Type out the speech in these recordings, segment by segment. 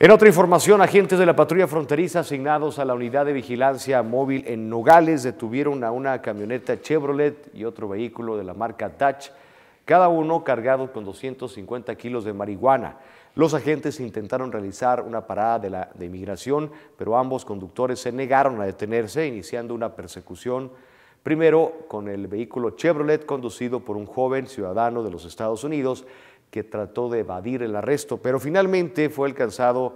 En otra información, agentes de la patrulla fronteriza asignados a la unidad de vigilancia móvil en Nogales detuvieron a una camioneta Chevrolet y otro vehículo de la marca Dutch, cada uno cargado con 250 kilos de marihuana. Los agentes intentaron realizar una parada de, la, de inmigración, pero ambos conductores se negaron a detenerse, iniciando una persecución primero con el vehículo Chevrolet conducido por un joven ciudadano de los Estados Unidos que trató de evadir el arresto, pero finalmente fue alcanzado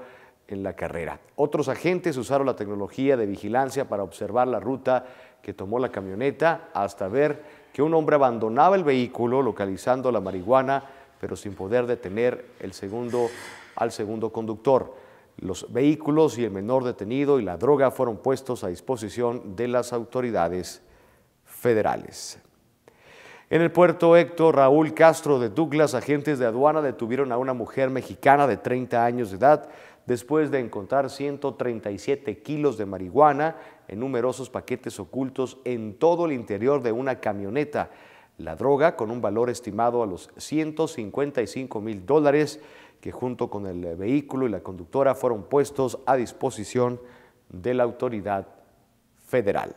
en la carrera. Otros agentes usaron la tecnología de vigilancia para observar la ruta que tomó la camioneta hasta ver que un hombre abandonaba el vehículo localizando la marihuana, pero sin poder detener el segundo, al segundo conductor. Los vehículos y el menor detenido y la droga fueron puestos a disposición de las autoridades federales. En el puerto Héctor Raúl Castro de Douglas, agentes de aduana detuvieron a una mujer mexicana de 30 años de edad después de encontrar 137 kilos de marihuana en numerosos paquetes ocultos en todo el interior de una camioneta. La droga, con un valor estimado a los 155 mil dólares, que junto con el vehículo y la conductora fueron puestos a disposición de la autoridad federal.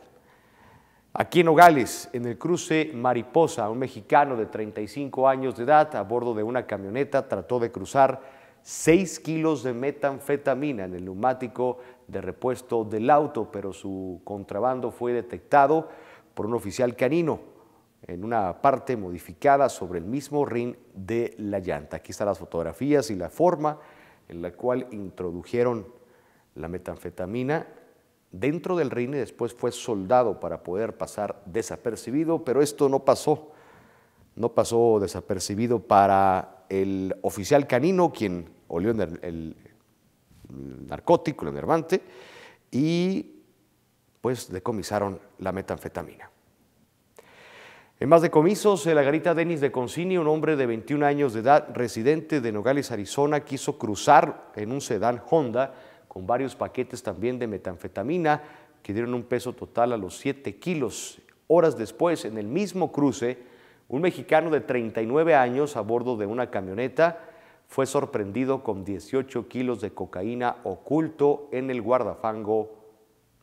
Aquí en Nogales, en el cruce Mariposa, un mexicano de 35 años de edad a bordo de una camioneta trató de cruzar 6 kilos de metanfetamina en el neumático de repuesto del auto, pero su contrabando fue detectado por un oficial canino en una parte modificada sobre el mismo ring de la llanta. Aquí están las fotografías y la forma en la cual introdujeron la metanfetamina dentro del reino después fue soldado para poder pasar desapercibido, pero esto no pasó, no pasó desapercibido para el oficial canino, quien olió el, narcótico, el enervante, y pues decomisaron la metanfetamina. En más decomisos, la garita Denis de Concini, un hombre de 21 años de edad, residente de Nogales, Arizona, quiso cruzar en un sedán Honda con varios paquetes también de metanfetamina que dieron un peso total a los 7 kilos. Horas después, en el mismo cruce, un mexicano de 39 años a bordo de una camioneta fue sorprendido con 18 kilos de cocaína oculto en el guardafango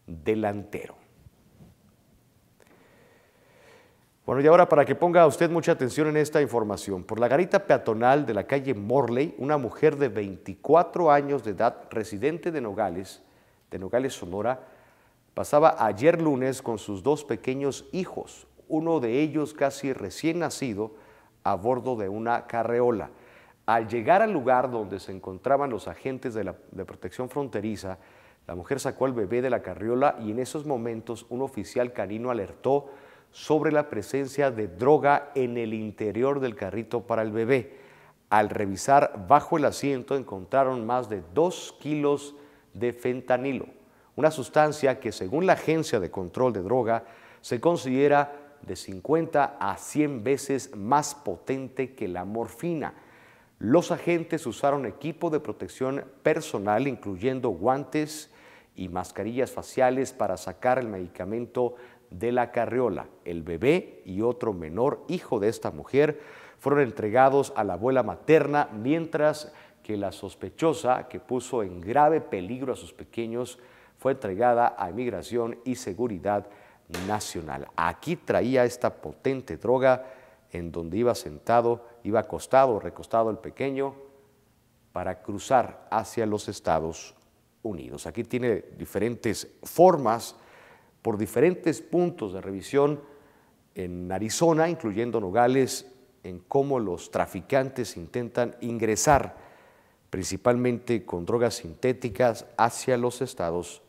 delantero. Bueno, y ahora para que ponga usted mucha atención en esta información, por la garita peatonal de la calle Morley, una mujer de 24 años de edad, residente de Nogales, de Nogales, Sonora, pasaba ayer lunes con sus dos pequeños hijos, uno de ellos casi recién nacido, a bordo de una carreola. Al llegar al lugar donde se encontraban los agentes de, de protección fronteriza, la mujer sacó al bebé de la carriola y en esos momentos un oficial canino alertó sobre la presencia de droga en el interior del carrito para el bebé. Al revisar bajo el asiento encontraron más de 2 kilos de fentanilo, una sustancia que según la Agencia de Control de Droga se considera de 50 a 100 veces más potente que la morfina. Los agentes usaron equipo de protección personal, incluyendo guantes y mascarillas faciales, para sacar el medicamento de la Carriola. El bebé y otro menor, hijo de esta mujer, fueron entregados a la abuela materna, mientras que la sospechosa, que puso en grave peligro a sus pequeños, fue entregada a Inmigración y Seguridad Nacional. Aquí traía esta potente droga en donde iba sentado, iba acostado, recostado el pequeño, para cruzar hacia los Estados Unidos. Aquí tiene diferentes formas por diferentes puntos de revisión en Arizona, incluyendo Nogales, en cómo los traficantes intentan ingresar principalmente con drogas sintéticas hacia los Estados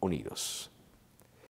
Unidos.